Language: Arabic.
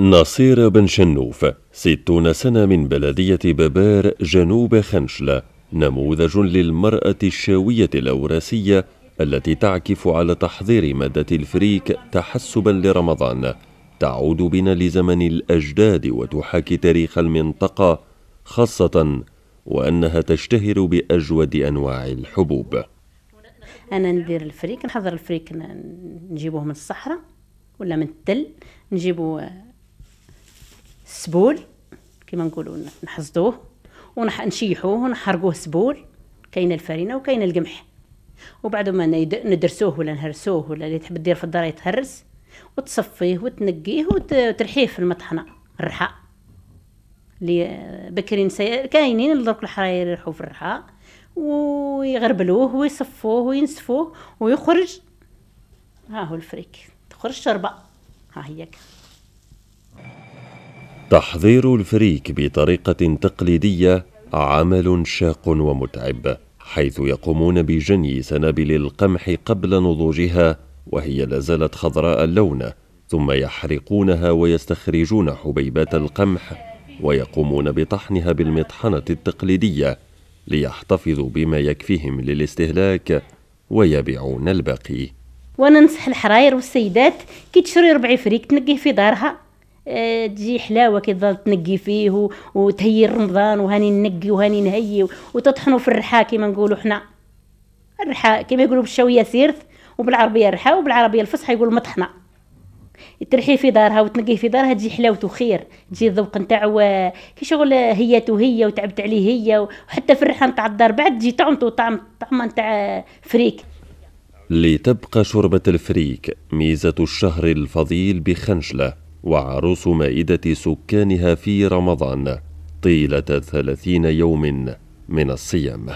نصير بن شنوف ستون سنة من بلدية بابار جنوب خنشلة نموذج للمرأة الشاوية الأوراسية التي تعكف على تحضير مادة الفريك تحسبا لرمضان تعود بنا لزمن الأجداد وتحاكي تاريخ المنطقة خاصة وأنها تشتهر بأجود أنواع الحبوب أنا ندير الفريك نحضر الفريك نجيبوه من الصحراء ولا من التل نجيبوه سبول كما نقولوا نحصدوه ونشيحوه ونحرقوه سبول كاين الفرينه وكاين القمح وبعد ما ندرسوه ولا نهرسوه ولا اللي تحب دير في الدار يتهرس وتصفيه وتنقيه وترحيه في المطحنه الرحى اللي بكري كاينين درك الحراير يروحوا في الرحى ويغربلوه ويصفوه وينسفوه ويخرج ها هو الفريك تخرج شربه ها هيك تحضير الفريك بطريقة تقليدية عمل شاق ومتعب حيث يقومون بجني سنابل القمح قبل نضوجها وهي لازالت خضراء اللون ثم يحرقونها ويستخرجون حبيبات القمح ويقومون بطحنها بالمطحنة التقليدية ليحتفظوا بما يكفيهم للاستهلاك ويبيعون الباقي وننصح الحراير والسيدات كي تشري ربعي فريك تنقيه في دارها تجي حلاوه كي تظل تنقي فيه وتهيي رمضان وهاني ننقي وهاني نهيي وتطحنوا في الرحا كيما نقولوا حنا الرحا كيما يقولوا بالشويه سيرث وبالعربيه الرحا وبالعربيه الفصحى يقولوا مطحنه ترحي في دارها وتنقيه في دارها تجي حلاوته خير تجي الذوق نتاعو كي شغل هياته هي وتعبت عليه هي وحتى في الرحا نتاع الدار بعد تجي طعمته طعم طعمه نتاع فريك لتبقى شربة الفريك ميزة الشهر الفضيل بخنشلة وعروس مائدة سكانها في رمضان طيلة ثلاثين يوم من الصيام